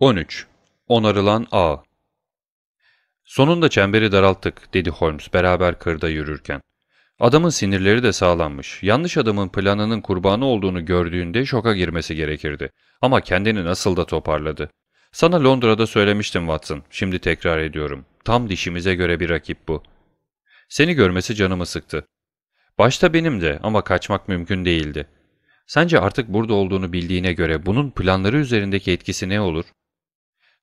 13. Onarılan ağ Sonunda çemberi daralttık, dedi Holmes beraber kırda yürürken. Adamın sinirleri de sağlanmış. Yanlış adamın planının kurbanı olduğunu gördüğünde şoka girmesi gerekirdi. Ama kendini nasıl da toparladı. Sana Londra'da söylemiştim Watson, şimdi tekrar ediyorum. Tam dişimize göre bir rakip bu. Seni görmesi canımı sıktı. Başta benim de ama kaçmak mümkün değildi. Sence artık burada olduğunu bildiğine göre bunun planları üzerindeki etkisi ne olur?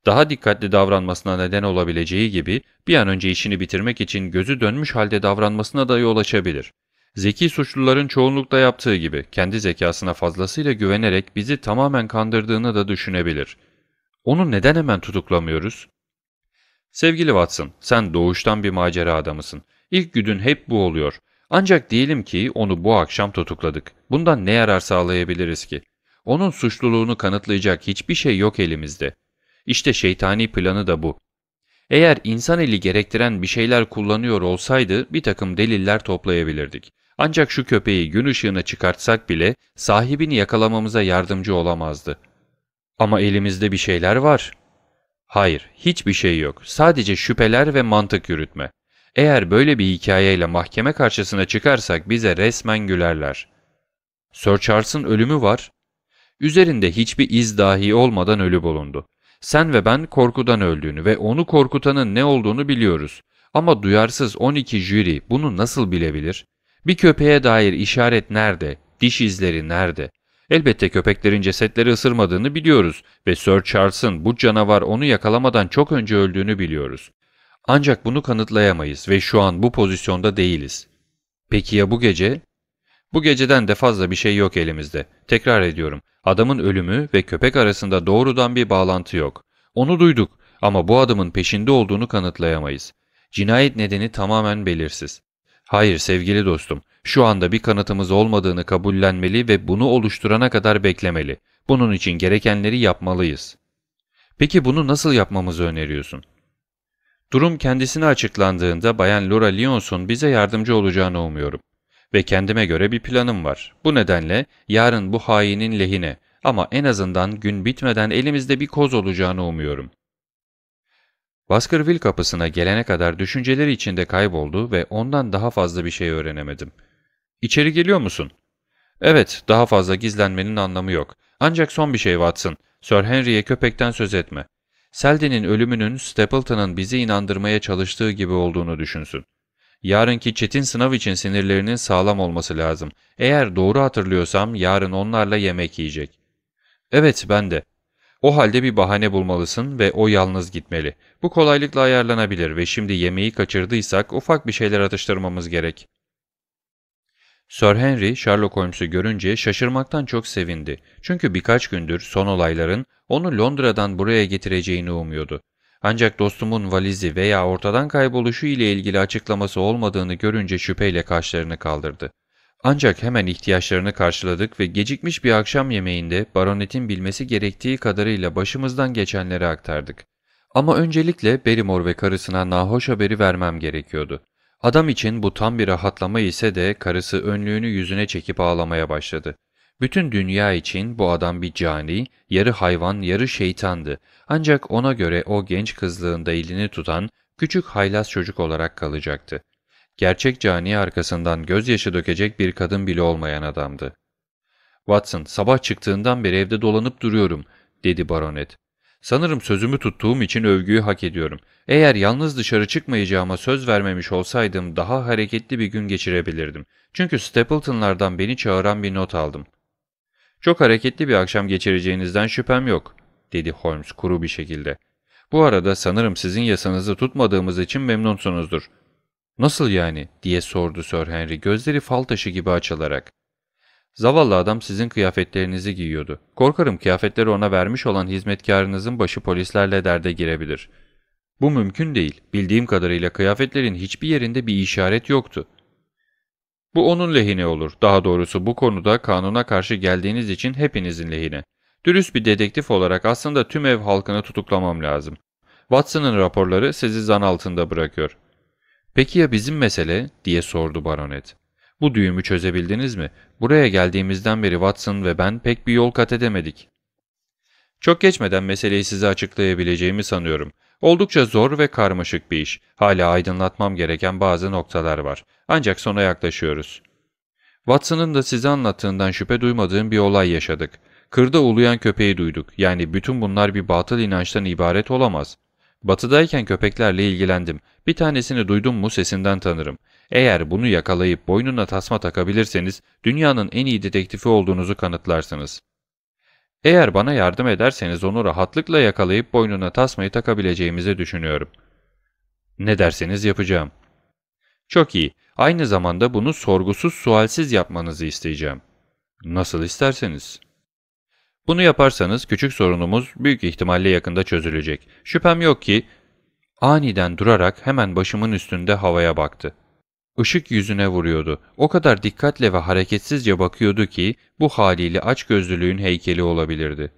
daha dikkatli davranmasına neden olabileceği gibi bir an önce işini bitirmek için gözü dönmüş halde davranmasına da yol açabilir. Zeki suçluların çoğunlukla yaptığı gibi kendi zekasına fazlasıyla güvenerek bizi tamamen kandırdığını da düşünebilir. Onu neden hemen tutuklamıyoruz? Sevgili Watson, sen doğuştan bir macera adamısın. İlk güdün hep bu oluyor. Ancak diyelim ki onu bu akşam tutukladık. Bundan ne yarar sağlayabiliriz ki? Onun suçluluğunu kanıtlayacak hiçbir şey yok elimizde. İşte şeytani planı da bu. Eğer insan eli gerektiren bir şeyler kullanıyor olsaydı bir takım deliller toplayabilirdik. Ancak şu köpeği gün ışığına çıkartsak bile sahibini yakalamamıza yardımcı olamazdı. Ama elimizde bir şeyler var. Hayır, hiçbir şey yok. Sadece şüpheler ve mantık yürütme. Eğer böyle bir hikayeyle mahkeme karşısına çıkarsak bize resmen gülerler. Sir Charles'ın ölümü var. Üzerinde hiçbir iz dahi olmadan ölü bulundu. Sen ve ben korkudan öldüğünü ve onu korkutanın ne olduğunu biliyoruz. Ama duyarsız 12 jüri bunu nasıl bilebilir? Bir köpeğe dair işaret nerede? Diş izleri nerede? Elbette köpeklerin cesetleri ısırmadığını biliyoruz ve Sir Charles'ın bu canavar onu yakalamadan çok önce öldüğünü biliyoruz. Ancak bunu kanıtlayamayız ve şu an bu pozisyonda değiliz. Peki ya bu gece? Bu geceden de fazla bir şey yok elimizde. Tekrar ediyorum. Adamın ölümü ve köpek arasında doğrudan bir bağlantı yok. Onu duyduk ama bu adamın peşinde olduğunu kanıtlayamayız. Cinayet nedeni tamamen belirsiz. Hayır sevgili dostum, şu anda bir kanıtımız olmadığını kabullenmeli ve bunu oluşturana kadar beklemeli. Bunun için gerekenleri yapmalıyız. Peki bunu nasıl yapmamızı öneriyorsun? Durum kendisine açıklandığında Bayan Laura Lyons'un bize yardımcı olacağını umuyorum ve kendime göre bir planım var. Bu nedenle yarın bu hainin lehine ama en azından gün bitmeden elimizde bir koz olacağını umuyorum. Baskerville kapısına gelene kadar düşünceleri içinde kayboldu ve ondan daha fazla bir şey öğrenemedim. İçeri geliyor musun? Evet, daha fazla gizlenmenin anlamı yok. Ancak son bir şey Watson, Sir Henry'e köpekten söz etme. Selden'in ölümünün Stapleton'ın bizi inandırmaya çalıştığı gibi olduğunu düşünsün. Yarınki çetin sınav için sinirlerinin sağlam olması lazım. Eğer doğru hatırlıyorsam yarın onlarla yemek yiyecek. Evet ben de. O halde bir bahane bulmalısın ve o yalnız gitmeli. Bu kolaylıkla ayarlanabilir ve şimdi yemeği kaçırdıysak ufak bir şeyler atıştırmamız gerek. Sir Henry, Sherlock Holmes'u görünce şaşırmaktan çok sevindi. Çünkü birkaç gündür son olayların onu Londra'dan buraya getireceğini umuyordu. Ancak dostumun valizi veya ortadan kayboluşu ile ilgili açıklaması olmadığını görünce şüpheyle kaşlarını kaldırdı. Ancak hemen ihtiyaçlarını karşıladık ve gecikmiş bir akşam yemeğinde baronetin bilmesi gerektiği kadarıyla başımızdan geçenleri aktardık. Ama öncelikle Berimor ve karısına nahoş haberi vermem gerekiyordu. Adam için bu tam bir rahatlama ise de karısı önlüğünü yüzüne çekip ağlamaya başladı. Bütün dünya için bu adam bir cani, yarı hayvan, yarı şeytandı. Ancak ona göre o genç kızlığında elini tutan küçük haylaz çocuk olarak kalacaktı. Gerçek cani arkasından gözyaşı dökecek bir kadın bile olmayan adamdı. ''Watson, sabah çıktığından beri evde dolanıp duruyorum.'' dedi baronet. Sanırım sözümü tuttuğum için övgüyü hak ediyorum. Eğer yalnız dışarı çıkmayacağıma söz vermemiş olsaydım daha hareketli bir gün geçirebilirdim. Çünkü Stapleton'lardan beni çağıran bir not aldım. Çok hareketli bir akşam geçireceğinizden şüphem yok, dedi Holmes kuru bir şekilde. Bu arada sanırım sizin yasanızı tutmadığımız için memnunsunuzdur. Nasıl yani, diye sordu Sir Henry gözleri fal taşı gibi açılarak. Zavallı adam sizin kıyafetlerinizi giyiyordu. Korkarım kıyafetleri ona vermiş olan hizmetkarınızın başı polislerle derde girebilir. Bu mümkün değil. Bildiğim kadarıyla kıyafetlerin hiçbir yerinde bir işaret yoktu. Bu onun lehine olur. Daha doğrusu bu konuda kanuna karşı geldiğiniz için hepinizin lehine. Dürüst bir dedektif olarak aslında tüm ev halkını tutuklamam lazım. Watson'ın raporları sizi zan altında bırakıyor. Peki ya bizim mesele? diye sordu baronet. Bu düğümü çözebildiniz mi? Buraya geldiğimizden beri Watson ve ben pek bir yol kat edemedik. Çok geçmeden meseleyi size açıklayabileceğimi sanıyorum. Oldukça zor ve karmaşık bir iş. Hala aydınlatmam gereken bazı noktalar var. Ancak sona yaklaşıyoruz. Watson'ın da size anlattığından şüphe duymadığım bir olay yaşadık. Kırda uluyan köpeği duyduk. Yani bütün bunlar bir batıl inançtan ibaret olamaz. Batıdayken köpeklerle ilgilendim. Bir tanesini duydum mu sesinden tanırım. Eğer bunu yakalayıp boynuna tasma takabilirseniz dünyanın en iyi dedektifi olduğunuzu kanıtlarsınız. Eğer bana yardım ederseniz onu rahatlıkla yakalayıp boynuna tasmayı takabileceğimizi düşünüyorum. Ne derseniz yapacağım. Çok iyi. Aynı zamanda bunu sorgusuz sualsiz yapmanızı isteyeceğim. Nasıl isterseniz. Bunu yaparsanız küçük sorunumuz büyük ihtimalle yakında çözülecek. Şüphem yok ki aniden durarak hemen başımın üstünde havaya baktı. Işık yüzüne vuruyordu. O kadar dikkatle ve hareketsizce bakıyordu ki bu haliyle açgözlülüğün heykeli olabilirdi.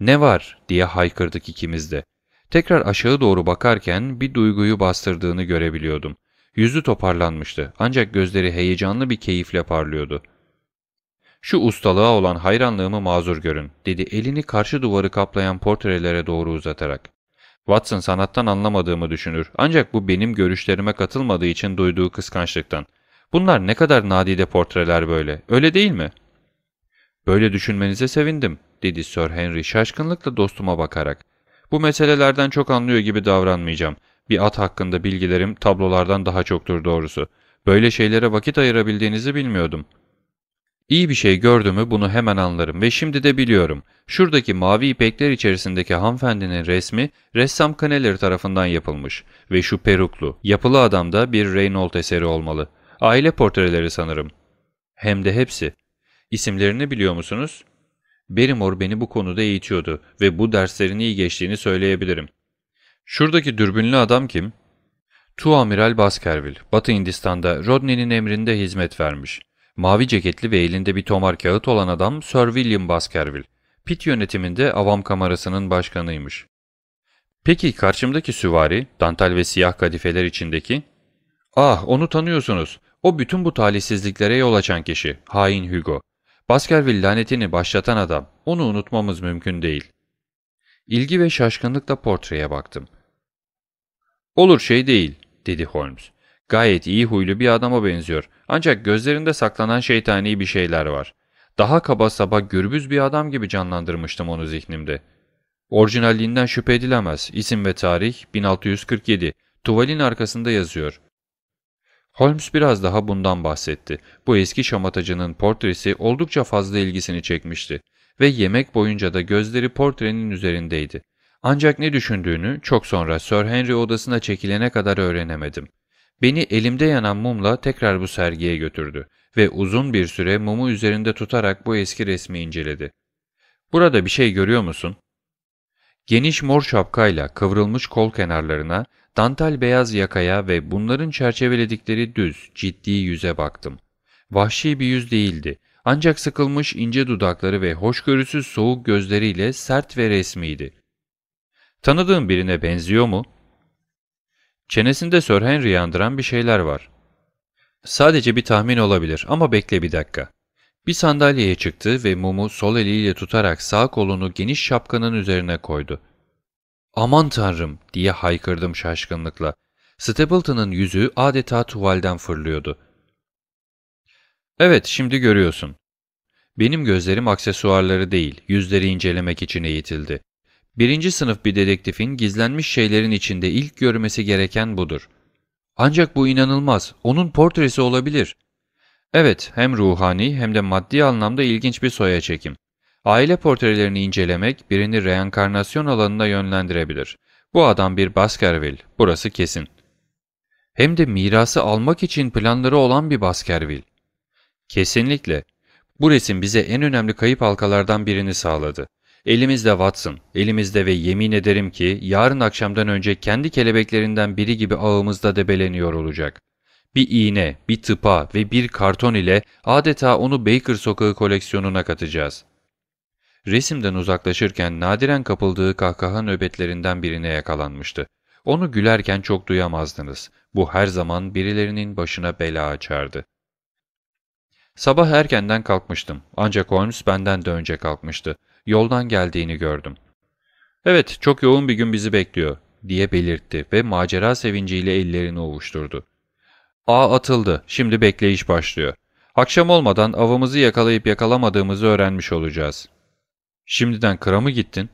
''Ne var?'' diye haykırdık ikimiz de. Tekrar aşağı doğru bakarken bir duyguyu bastırdığını görebiliyordum. Yüzü toparlanmıştı ancak gözleri heyecanlı bir keyifle parlıyordu. ''Şu ustalığa olan hayranlığımı mazur görün.'' dedi elini karşı duvarı kaplayan portrelere doğru uzatarak. Watson sanattan anlamadığımı düşünür ancak bu benim görüşlerime katılmadığı için duyduğu kıskançlıktan. Bunlar ne kadar nadide portreler böyle, öyle değil mi? Böyle düşünmenize sevindim, dedi Sir Henry şaşkınlıkla dostuma bakarak. Bu meselelerden çok anlıyor gibi davranmayacağım. Bir at hakkında bilgilerim tablolardan daha çoktur doğrusu. Böyle şeylere vakit ayırabildiğinizi bilmiyordum.'' İyi bir şey gördüğümü bunu hemen anlarım ve şimdi de biliyorum. Şuradaki mavi ipekler içerisindeki hanımefendinin resmi ressam Kaneler tarafından yapılmış ve şu peruklu, yapılı adam da bir Reynold eseri olmalı. Aile portreleri sanırım. Hem de hepsi. İsimlerini biliyor musunuz? Barrymore beni bu konuda eğitiyordu ve bu derslerini iyi geçtiğini söyleyebilirim. Şuradaki dürbünlü adam kim? Tu Amiral Baskerville, Batı Hindistan'da Rodney'nin emrinde hizmet vermiş. Mavi ceketli ve elinde bir tomar kağıt olan adam Sir William Baskerville. Pitt yönetiminde avam kamerasının başkanıymış. Peki karşımdaki süvari, dantel ve siyah kadifeler içindeki? Ah onu tanıyorsunuz. O bütün bu talihsizliklere yol açan kişi, hain Hugo. Baskerville lanetini başlatan adam. Onu unutmamız mümkün değil. İlgi ve şaşkınlıkla portreye baktım. Olur şey değil, dedi Holmes. Gayet iyi huylu bir adama benziyor. Ancak gözlerinde saklanan şeytani bir şeyler var. Daha kaba saba gürbüz bir adam gibi canlandırmıştım onu zihnimde. Orijinalliğinden şüphe edilemez. İsim ve tarih 1647. Tuvalin arkasında yazıyor. Holmes biraz daha bundan bahsetti. Bu eski şamatacının portresi oldukça fazla ilgisini çekmişti ve yemek boyunca da gözleri portrenin üzerindeydi. Ancak ne düşündüğünü çok sonra Sir Henry odasına çekilene kadar öğrenemedim. Beni elimde yanan mumla tekrar bu sergiye götürdü ve uzun bir süre mumu üzerinde tutarak bu eski resmi inceledi. Burada bir şey görüyor musun? Geniş mor şapkayla kıvrılmış kol kenarlarına, dantel beyaz yakaya ve bunların çerçeveledikleri düz, ciddi yüze baktım. Vahşi bir yüz değildi ancak sıkılmış ince dudakları ve hoşgörüsüz soğuk gözleriyle sert ve resmiydi. Tanıdığım birine benziyor mu?'' Çenesinde Sir Henry'i andıran bir şeyler var. Sadece bir tahmin olabilir ama bekle bir dakika. Bir sandalyeye çıktı ve mumu sol eliyle tutarak sağ kolunu geniş şapkanın üzerine koydu. ''Aman tanrım!'' diye haykırdım şaşkınlıkla. Stapleton'ın yüzü adeta tuvalden fırlıyordu. ''Evet, şimdi görüyorsun. Benim gözlerim aksesuarları değil, yüzleri incelemek için eğitildi. Birinci sınıf bir dedektifin gizlenmiş şeylerin içinde ilk görmesi gereken budur. Ancak bu inanılmaz, onun portresi olabilir. Evet, hem ruhani hem de maddi anlamda ilginç bir soya çekim. Aile portrelerini incelemek birini reenkarnasyon alanına yönlendirebilir. Bu adam bir Baskerville, burası kesin. Hem de mirası almak için planları olan bir Baskerville. Kesinlikle. Bu resim bize en önemli kayıp halkalardan birini sağladı. Elimizde Watson, elimizde ve yemin ederim ki yarın akşamdan önce kendi kelebeklerinden biri gibi ağımızda debeleniyor olacak. Bir iğne, bir tıpa ve bir karton ile adeta onu Baker Sokağı koleksiyonuna katacağız. Resimden uzaklaşırken nadiren kapıldığı kahkaha nöbetlerinden birine yakalanmıştı. Onu gülerken çok duyamazdınız. Bu her zaman birilerinin başına bela açardı. Sabah erkenden kalkmıştım ancak Holmes benden de önce kalkmıştı. Yoldan geldiğini gördüm. Evet çok yoğun bir gün bizi bekliyor diye belirtti ve macera sevinciyle ellerini ovuşturdu. A atıldı şimdi bekleyiş başlıyor. Akşam olmadan avımızı yakalayıp yakalamadığımızı öğrenmiş olacağız. Şimdiden kıra mı gittin?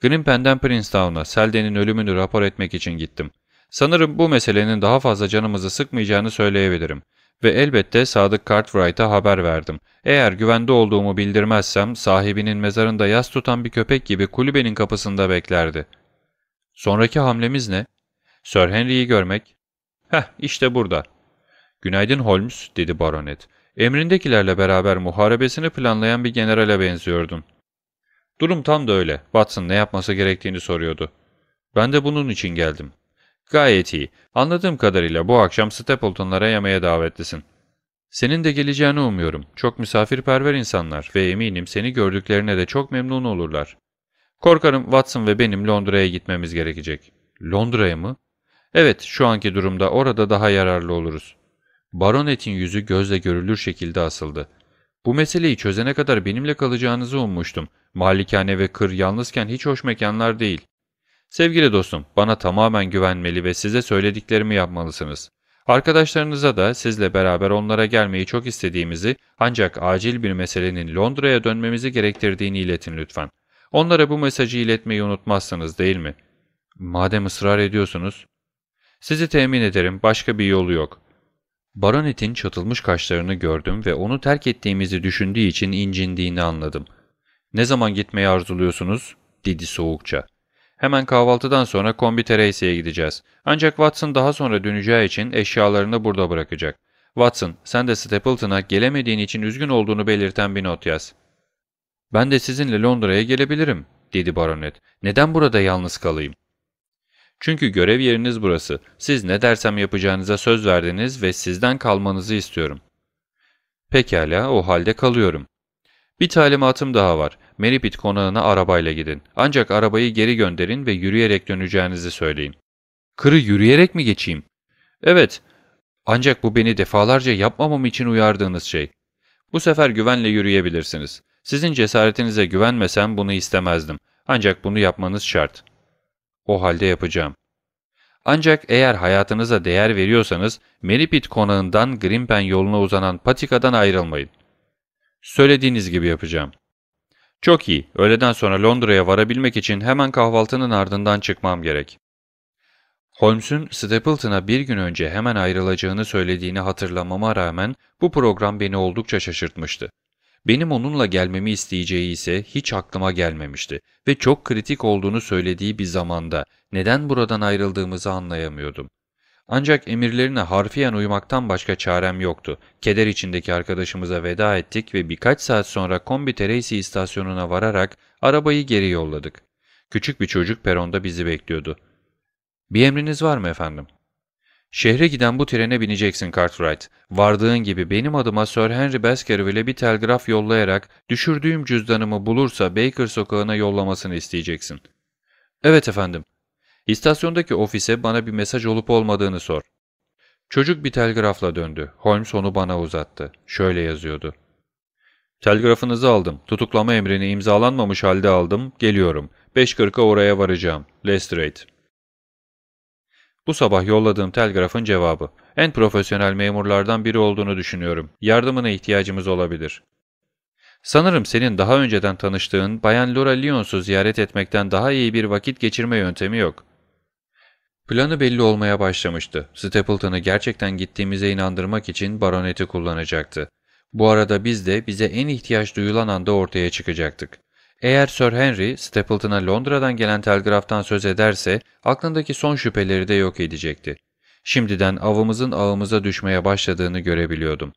Grimpen'den Princetown'a Selden'in ölümünü rapor etmek için gittim. Sanırım bu meselenin daha fazla canımızı sıkmayacağını söyleyebilirim ve elbette Sadık Cartwright'a haber verdim. Eğer güvende olduğumu bildirmezsem sahibinin mezarında yas tutan bir köpek gibi kulübenin kapısında beklerdi. Sonraki hamlemiz ne? Sir Henry'i görmek. Heh işte burada. Günaydın Holmes dedi baronet. Emrindekilerle beraber muharebesini planlayan bir generale benziyordun. Durum tam da öyle. Watson ne yapması gerektiğini soruyordu. Ben de bunun için geldim. Gayet iyi. Anladığım kadarıyla bu akşam Stapleton'lara yemeğe davetlisin. Senin de geleceğini umuyorum. Çok misafirperver insanlar ve eminim seni gördüklerine de çok memnun olurlar. Korkarım Watson ve benim Londra'ya gitmemiz gerekecek. Londra'ya mı? Evet, şu anki durumda orada daha yararlı oluruz. Baronet'in yüzü gözle görülür şekilde asıldı. Bu meseleyi çözene kadar benimle kalacağınızı ummuştum. Malikane ve kır yalnızken hiç hoş mekanlar değil. Sevgili dostum, bana tamamen güvenmeli ve size söylediklerimi yapmalısınız. Arkadaşlarınıza da sizle beraber onlara gelmeyi çok istediğimizi ancak acil bir meselenin Londra'ya dönmemizi gerektirdiğini iletin lütfen. Onlara bu mesajı iletmeyi unutmazsınız değil mi? Madem ısrar ediyorsunuz. Sizi temin ederim başka bir yolu yok. Baronet'in çatılmış kaşlarını gördüm ve onu terk ettiğimizi düşündüğü için incindiğini anladım. Ne zaman gitmeyi arzuluyorsunuz? dedi soğukça. Hemen kahvaltıdan sonra kombi Teresya'ya gideceğiz. Ancak Watson daha sonra döneceği için eşyalarını burada bırakacak. Watson, sen de Stapleton'a gelemediğin için üzgün olduğunu belirten bir not yaz. Ben de sizinle Londra'ya gelebilirim, dedi baronet. Neden burada yalnız kalayım? Çünkü görev yeriniz burası. Siz ne dersem yapacağınıza söz verdiniz ve sizden kalmanızı istiyorum. Pekala, o halde kalıyorum. Bir talimatım daha var. Meripit konağına arabayla gidin. Ancak arabayı geri gönderin ve yürüyerek döneceğinizi söyleyin. Kırı yürüyerek mi geçeyim? Evet. Ancak bu beni defalarca yapmamam için uyardığınız şey. Bu sefer güvenle yürüyebilirsiniz. Sizin cesaretinize güvenmesem bunu istemezdim. Ancak bunu yapmanız şart. O halde yapacağım. Ancak eğer hayatınıza değer veriyorsanız Meripit konağından Grimpen yoluna uzanan patikadan ayrılmayın. Söylediğiniz gibi yapacağım. Çok iyi, öğleden sonra Londra'ya varabilmek için hemen kahvaltının ardından çıkmam gerek. Holmes'un Stapleton'a bir gün önce hemen ayrılacağını söylediğini hatırlamama rağmen bu program beni oldukça şaşırtmıştı. Benim onunla gelmemi isteyeceği ise hiç aklıma gelmemişti ve çok kritik olduğunu söylediği bir zamanda neden buradan ayrıldığımızı anlayamıyordum. Ancak emirlerine harfiyen uymaktan başka çarem yoktu. Keder içindeki arkadaşımıza veda ettik ve birkaç saat sonra kombi Kombitereysi istasyonuna vararak arabayı geri yolladık. Küçük bir çocuk peronda bizi bekliyordu. ''Bir emriniz var mı efendim?'' Şehre giden bu trene bineceksin Cartwright. Vardığın gibi benim adıma Sir Henry Baskerville'e bir telgraf yollayarak düşürdüğüm cüzdanımı bulursa Baker sokağına yollamasını isteyeceksin. Evet efendim. İstasyondaki ofise bana bir mesaj olup olmadığını sor. Çocuk bir telgrafla döndü. Holmes onu bana uzattı. Şöyle yazıyordu. Telgrafınızı aldım. Tutuklama emrini imzalanmamış halde aldım. Geliyorum. 5.40'a oraya varacağım. Lestrade. Bu sabah yolladığım telgrafın cevabı. En profesyonel memurlardan biri olduğunu düşünüyorum. Yardımına ihtiyacımız olabilir. Sanırım senin daha önceden tanıştığın Bayan Laura Lyons'u ziyaret etmekten daha iyi bir vakit geçirme yöntemi yok. Planı belli olmaya başlamıştı. Stapleton'ı gerçekten gittiğimize inandırmak için baroneti kullanacaktı. Bu arada biz de bize en ihtiyaç duyulan anda ortaya çıkacaktık. Eğer Sir Henry, Stapleton'a Londra'dan gelen telgraftan söz ederse aklındaki son şüpheleri de yok edecekti. Şimdiden avımızın ağımıza düşmeye başladığını görebiliyordum.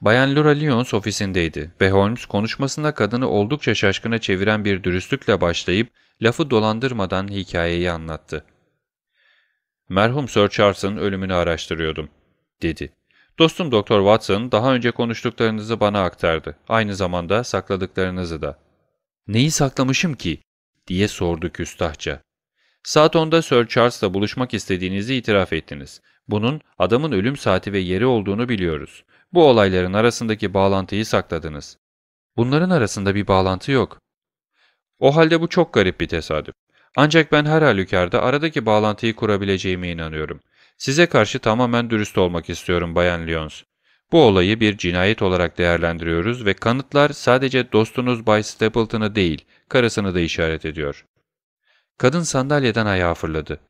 Bayan Laura Lyons ofisindeydi ve Holmes konuşmasında kadını oldukça şaşkına çeviren bir dürüstlükle başlayıp lafı dolandırmadan hikayeyi anlattı merhum Sir Charles'ın ölümünü araştırıyordum, dedi. Dostum Doktor Watson daha önce konuştuklarınızı bana aktardı. Aynı zamanda sakladıklarınızı da. Neyi saklamışım ki? diye sordu küstahça. Saat 10'da Sir Charles'la buluşmak istediğinizi itiraf ettiniz. Bunun adamın ölüm saati ve yeri olduğunu biliyoruz. Bu olayların arasındaki bağlantıyı sakladınız. Bunların arasında bir bağlantı yok. O halde bu çok garip bir tesadüf. Ancak ben her halükarda aradaki bağlantıyı kurabileceğime inanıyorum. Size karşı tamamen dürüst olmak istiyorum Bayan Lyons. Bu olayı bir cinayet olarak değerlendiriyoruz ve kanıtlar sadece dostunuz Bay Stapleton'ı değil, karısını da işaret ediyor. Kadın sandalyeden ayağa fırladı.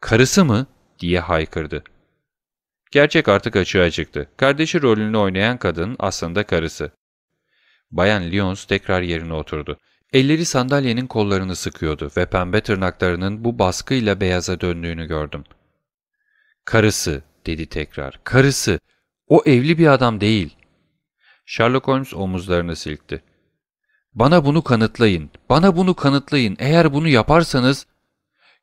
''Karısı mı?'' diye haykırdı. Gerçek artık açığa çıktı. Kardeşi rolünü oynayan kadın aslında karısı. Bayan Lyons tekrar yerine oturdu. Elleri sandalyenin kollarını sıkıyordu ve pembe tırnaklarının bu baskıyla beyaza döndüğünü gördüm. ''Karısı'' dedi tekrar. ''Karısı! O evli bir adam değil.'' Sherlock Holmes omuzlarını silkti. ''Bana bunu kanıtlayın, bana bunu kanıtlayın. Eğer bunu yaparsanız...''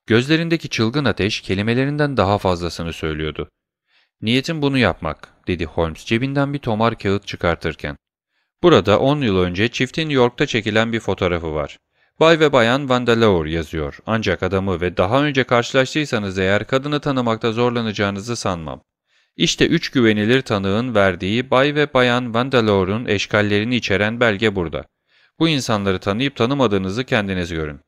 Gözlerindeki çılgın ateş kelimelerinden daha fazlasını söylüyordu. ''Niyetim bunu yapmak.'' dedi Holmes cebinden bir tomar kağıt çıkartırken. Burada 10 yıl önce çiftin York'ta çekilen bir fotoğrafı var. Bay ve Bayan Vandalaur yazıyor ancak adamı ve daha önce karşılaştıysanız eğer kadını tanımakta zorlanacağınızı sanmam. İşte üç güvenilir tanığın verdiği Bay ve Bayan Vandalaur'un eşkallerini içeren belge burada. Bu insanları tanıyıp tanımadığınızı kendiniz görün.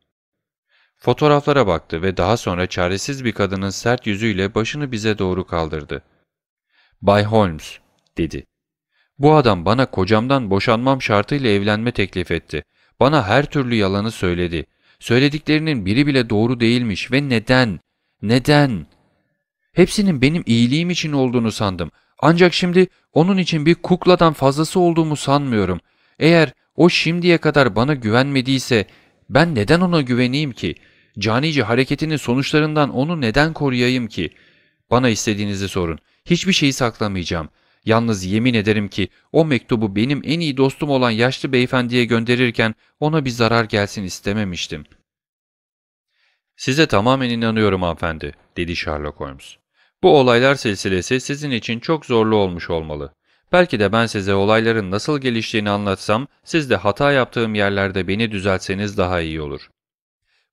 Fotoğraflara baktı ve daha sonra çaresiz bir kadının sert yüzüyle başını bize doğru kaldırdı. Bay Holmes, dedi. Bu adam bana kocamdan boşanmam şartıyla evlenme teklif etti. Bana her türlü yalanı söyledi. Söylediklerinin biri bile doğru değilmiş ve neden? Neden? Hepsinin benim iyiliğim için olduğunu sandım. Ancak şimdi onun için bir kukladan fazlası olduğumu sanmıyorum. Eğer o şimdiye kadar bana güvenmediyse ben neden ona güveneyim ki? Canice hareketinin sonuçlarından onu neden koruyayım ki? Bana istediğinizi sorun. Hiçbir şeyi saklamayacağım. Yalnız yemin ederim ki o mektubu benim en iyi dostum olan yaşlı beyefendiye gönderirken ona bir zarar gelsin istememiştim. Size tamamen inanıyorum hanımefendi, dedi Sherlock Holmes. Bu olaylar silsilesi sizin için çok zorlu olmuş olmalı. Belki de ben size olayların nasıl geliştiğini anlatsam, siz de hata yaptığım yerlerde beni düzeltseniz daha iyi olur.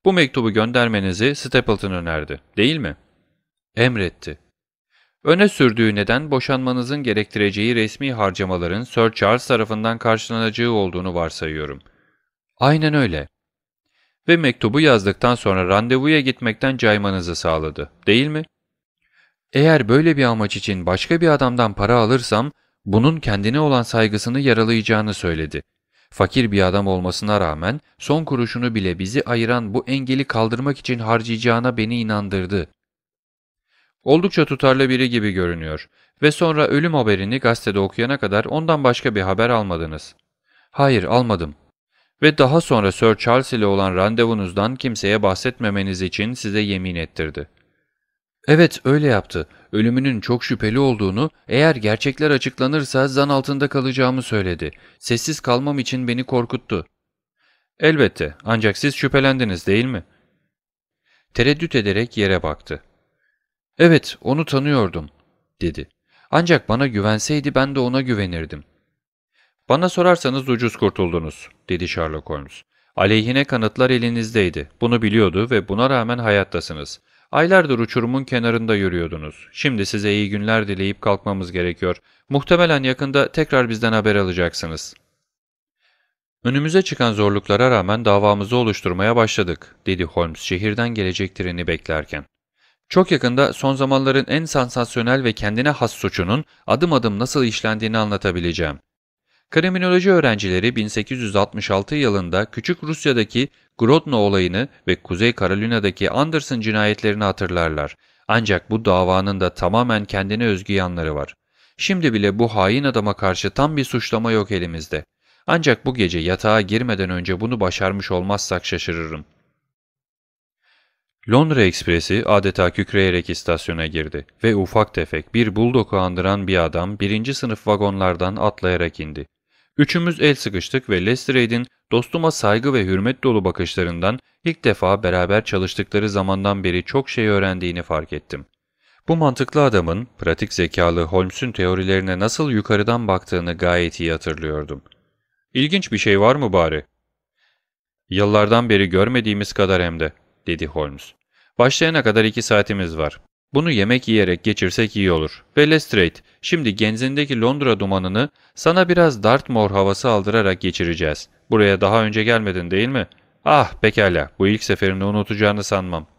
Bu mektubu göndermenizi Stapleton önerdi, değil mi? Emretti. Öne sürdüğü neden boşanmanızın gerektireceği resmi harcamaların Sir Charles tarafından karşılanacağı olduğunu varsayıyorum. Aynen öyle. Ve mektubu yazdıktan sonra randevuya gitmekten caymanızı sağladı, değil mi? Eğer böyle bir amaç için başka bir adamdan para alırsam, bunun kendine olan saygısını yaralayacağını söyledi. Fakir bir adam olmasına rağmen son kuruşunu bile bizi ayıran bu engeli kaldırmak için harcayacağına beni inandırdı. Oldukça tutarlı biri gibi görünüyor ve sonra ölüm haberini gazetede okuyana kadar ondan başka bir haber almadınız. Hayır almadım. Ve daha sonra Sir Charles ile olan randevunuzdan kimseye bahsetmemeniz için size yemin ettirdi. Evet öyle yaptı. Ölümünün çok şüpheli olduğunu, eğer gerçekler açıklanırsa zan altında kalacağımı söyledi. Sessiz kalmam için beni korkuttu. Elbette ancak siz şüphelendiniz değil mi? Tereddüt ederek yere baktı. Evet, onu tanıyordum, dedi. Ancak bana güvenseydi ben de ona güvenirdim. Bana sorarsanız ucuz kurtuldunuz, dedi Sherlock Holmes. Aleyhine kanıtlar elinizdeydi. Bunu biliyordu ve buna rağmen hayattasınız. Aylardır uçurumun kenarında yürüyordunuz. Şimdi size iyi günler dileyip kalkmamız gerekiyor. Muhtemelen yakında tekrar bizden haber alacaksınız. Önümüze çıkan zorluklara rağmen davamızı oluşturmaya başladık, dedi Holmes şehirden gelecek treni beklerken. Çok yakında son zamanların en sansasyonel ve kendine has suçunun adım adım nasıl işlendiğini anlatabileceğim. Kriminoloji öğrencileri 1866 yılında Küçük Rusya'daki Grodno olayını ve Kuzey Karolina'daki Anderson cinayetlerini hatırlarlar. Ancak bu davanın da tamamen kendine özgü yanları var. Şimdi bile bu hain adama karşı tam bir suçlama yok elimizde. Ancak bu gece yatağa girmeden önce bunu başarmış olmazsak şaşırırım.'' Londra Ekspresi adeta kükreyerek istasyona girdi ve ufak tefek bir buldoku andıran bir adam birinci sınıf vagonlardan atlayarak indi. Üçümüz el sıkıştık ve Lestrade'in dostuma saygı ve hürmet dolu bakışlarından ilk defa beraber çalıştıkları zamandan beri çok şey öğrendiğini fark ettim. Bu mantıklı adamın pratik zekalı Holmes'un teorilerine nasıl yukarıdan baktığını gayet iyi hatırlıyordum. İlginç bir şey var mı bari? Yıllardan beri görmediğimiz kadar hem de, dedi Holmes. Başlayana kadar iki saatimiz var. Bunu yemek yiyerek geçirsek iyi olur. Ve Lestrade, şimdi genzindeki Londra dumanını sana biraz Dartmoor havası aldırarak geçireceğiz. Buraya daha önce gelmedin değil mi? Ah pekala, bu ilk seferini unutacağını sanmam.